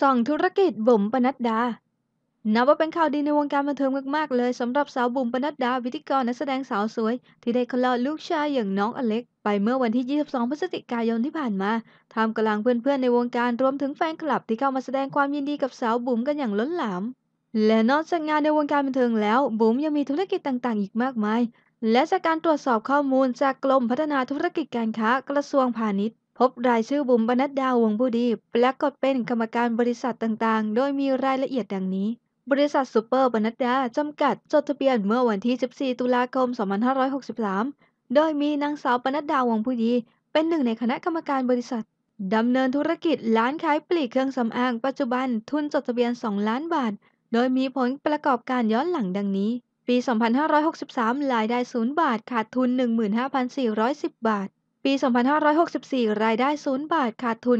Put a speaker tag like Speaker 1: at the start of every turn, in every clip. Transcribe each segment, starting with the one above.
Speaker 1: ส่องธุรกิจบุ๋มปนัดดา นับว่าเป็นข่าวดีในวงการบันเทิงมากๆ เลยสำหรับสาวบุ๋มปนัดดา วิธีกรนักแสดงสาวสวย ที่ได้คลอดลูกชายอย่างน้องอเล็ก ไปเมื่อวันที่ 22 พฤศจิกายนที่ผ่านมา ทำกำลังเพื่อนๆในวงการรวมถึงแฟนคลับที่เข้ามาแสดงความยินดีกับสาวบุ๋มกันอย่างล้นหลาม และนอกจากงานในวงการบันเทิงแล้วบุ๋มยังมีธุรกิจต่างๆ อีกมากมาย และจากการตรวจสอบข้อมูลจากกรมพัฒนาธุรกิจการค้ากระทรวงพาณิชย์พบรายชื่อบุ๋มบรรณดาวงผู้ดีปรากฏเป็นกรรมการบริษัทต่างๆ โดยมีรายละเอียดดังนี้ บริษัทซูเปอร์บรรณดาจำกัดจดทะเบียนเมื่อวันที่ 14 ตุลาคม 2563 โดยมีนางสาวบรรณดาวงผู้ดีเป็นหนึ่งในคณะกรรมการบริษัทดำเนินธุรกิจร้านขายปลีกเครื่องสำอางปัจจุบันทุนจดทะเบียน 2 ล้านบาท โดยมีผลประกอบการย้อนหลังดังนี้ ปี 2563 รายได้ 0 บาทขาดทุน 15,410 บาทปี 2564 รายได้ 0 บาท ขาดทุน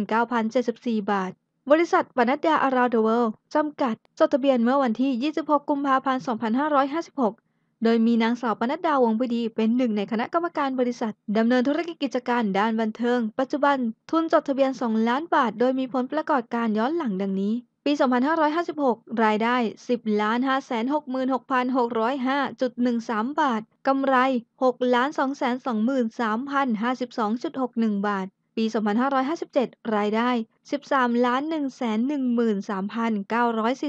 Speaker 1: 9,074 บาท บริษัท ปนัดดา อาราเดเวลจำกัด จดทะเบียนเมื่อวันที่ 26 กุมภาพันธ์ 2556 โดยมีนางสาวปนัดดา วงพดี เป็นหนึ่งในคณะกรรมการบริษัท ดำเนินธุรกิจกิจการด้านบันเทิง ปัจจุบันทุนจดทะเบียน 2 ล้านบาท โดยมีผลประกอบการย้อนหลังดังนี้ปี 2556 รายได้ 10ล้าน5 6 6 6 0 5.13 บาท กำไร6ล้าน2 2 3 0 5 2 6 1 บาท ปี 2557 รายได้ 13ล้าน1 1 3 9 4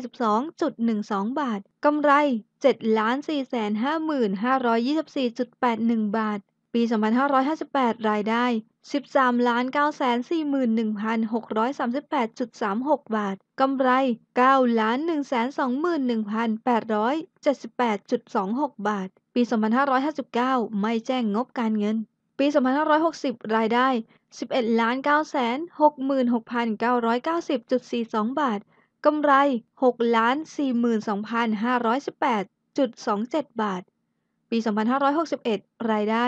Speaker 1: 2 12 บาท กำไร7ล้าน4 5 5 2 4 8 1 บาทปี 2558 รายได้ 13ล้าน9 4 1 6 3 8 36 บาท กำไร9ล้าน1 2 1 8 7 8 2 6 บาท ปี 2559 ไม่แจ้งงบการเงิน ปี 2560 รายได้ 11ล้าน9 6 6 9 9 0 42 บาท กำไร6ล้าน42,518.27 บาท ปี 2561 รายได้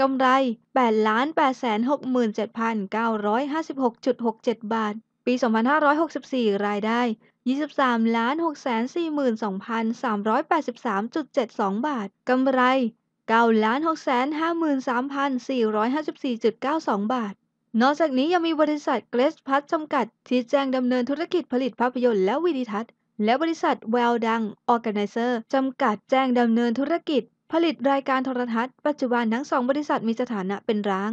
Speaker 1: กำไร 8,867,956.67 บาท ปี 2564 รายได้ 23,642,383.72 บาท กำไร 9,653,454.92 บาท นอกจากนี้ยังมีบริษัทเกรสพัทจำกัด ที่แจ้งดำเนินธุรกิจผลิตภาพยนตร์และวิดีทัศน์ และบริษัทแวลดังออแกไนเซอร์จำกัดแจ้งดำเนินธุรกิจผลิตรายการโทรทัศน์ปัจจุบันทั้งสองบริษัทมีสถานะเป็นร้าง